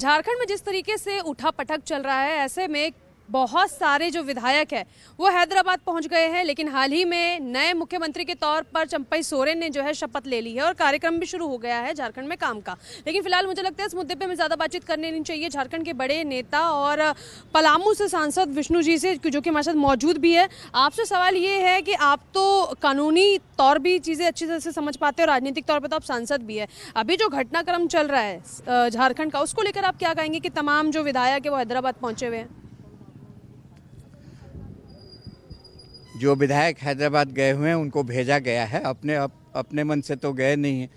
झारखंड में जिस तरीके से उठा पटक चल रहा है ऐसे में बहुत सारे जो विधायक हैं वो हैदराबाद पहुंच गए हैं लेकिन हाल ही में नए मुख्यमंत्री के तौर पर चंपई सोरेन ने जो है शपथ ले ली है और कार्यक्रम भी शुरू हो गया है झारखंड में काम का लेकिन फिलहाल मुझे लगता है इस मुद्दे पे हमें ज़्यादा बातचीत करने नहीं चाहिए झारखंड के बड़े नेता और पलामू से सांसद विष्णु जी से जो कि हमारे साथ मौजूद भी है आपसे सवाल ये है कि आप तो कानूनी तौर भी चीज़ें अच्छी तरह से समझ पाते हैं राजनीतिक तौर पर तो आप सांसद भी है अभी जो घटनाक्रम चल रहा है झारखंड का उसको लेकर आप क्या कहेंगे कि तमाम जो विधायक है वो हैदराबाद पहुंचे हुए हैं जो विधायक हैदराबाद गए हुए हैं उनको भेजा गया है अपने अप, अपने मन से तो गए नहीं हैं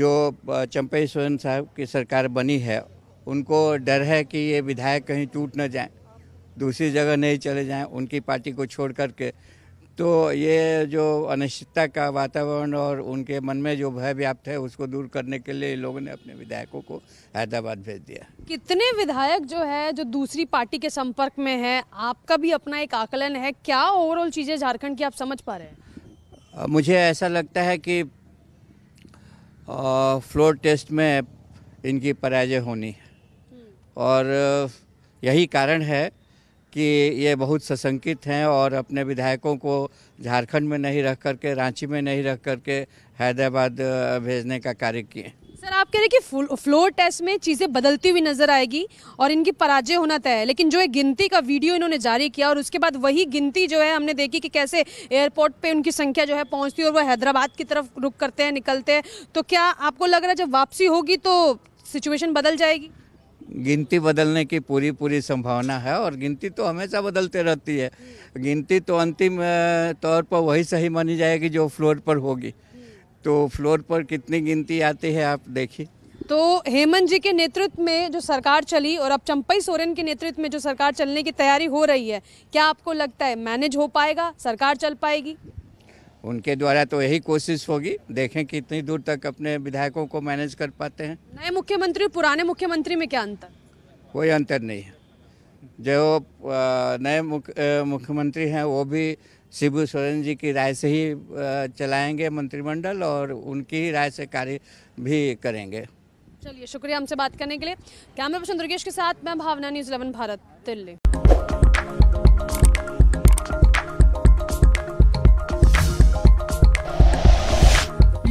जो चंपई सोरेन साहब की सरकार बनी है उनको डर है कि ये विधायक कहीं टूट न जाए दूसरी जगह नहीं चले जाएं उनकी पार्टी को छोड़ करके तो ये जो अनिश्चितता का वातावरण और उनके मन में जो भय व्याप्त है उसको दूर करने के लिए लोगों ने अपने विधायकों को हैदराबाद भेज दिया कितने विधायक जो है जो दूसरी पार्टी के संपर्क में है आपका भी अपना एक आकलन है क्या ओवरऑल चीज़ें झारखंड की आप समझ पा रहे हैं मुझे ऐसा लगता है कि फ्लोर टेस्ट में इनकी पराजय होनी है हम्म। और यही कारण है कि ये बहुत सशंकित हैं और अपने विधायकों को झारखंड में नहीं रह करके रांची में नहीं रह करके हैदराबाद भेजने का कार्य किए सर आप कह रहे कि फ्लोर टेस्ट में चीज़ें बदलती हुई नजर आएगी और इनकी पराजय होना तय है लेकिन जो एक गिनती का वीडियो इन्होंने जारी किया और उसके बाद वही गिनती जो है हमने देखी कि कैसे एयरपोर्ट पे उनकी संख्या जो है पहुंचती है और वो हैदराबाद की तरफ रुक करते हैं निकलते हैं तो क्या आपको लग रहा है जब वापसी होगी तो सिचुएशन बदल जाएगी गिनती बदलने की पूरी पूरी संभावना है और गिनती तो हमेशा बदलते रहती है गिनती तो अंतिम तौर पर वही सही मानी जाएगी जो फ्लोर पर होगी तो फ्लोर पर कितनी गिनती आती है आप देखिए तो हेमंत जी के नेतृत्व में जो सरकार चली और अब चंपई सोरेन के नेतृत्व में जो सरकार चलने की तैयारी हो रही है क्या आपको लगता है मैनेज हो पाएगा सरकार चल पाएगी उनके द्वारा तो यही कोशिश होगी देखें कितनी दूर तक अपने विधायकों को मैनेज कर पाते हैं नए मुख्यमंत्री और पुराने मुख्यमंत्री में क्या अंतर कोई अंतर नहीं है जो नए मुख्यमंत्री हैं वो भी शिबू सोरेन जी की राय से ही चलाएंगे मंत्रिमंडल और उनकी ही राय से कार्य भी करेंगे चलिए शुक्रिया हमसे बात करने के लिए कैमरा पर्सन दुर्गेश के साथ मैं भावना न्यूज इलेवन भारत दिल्ली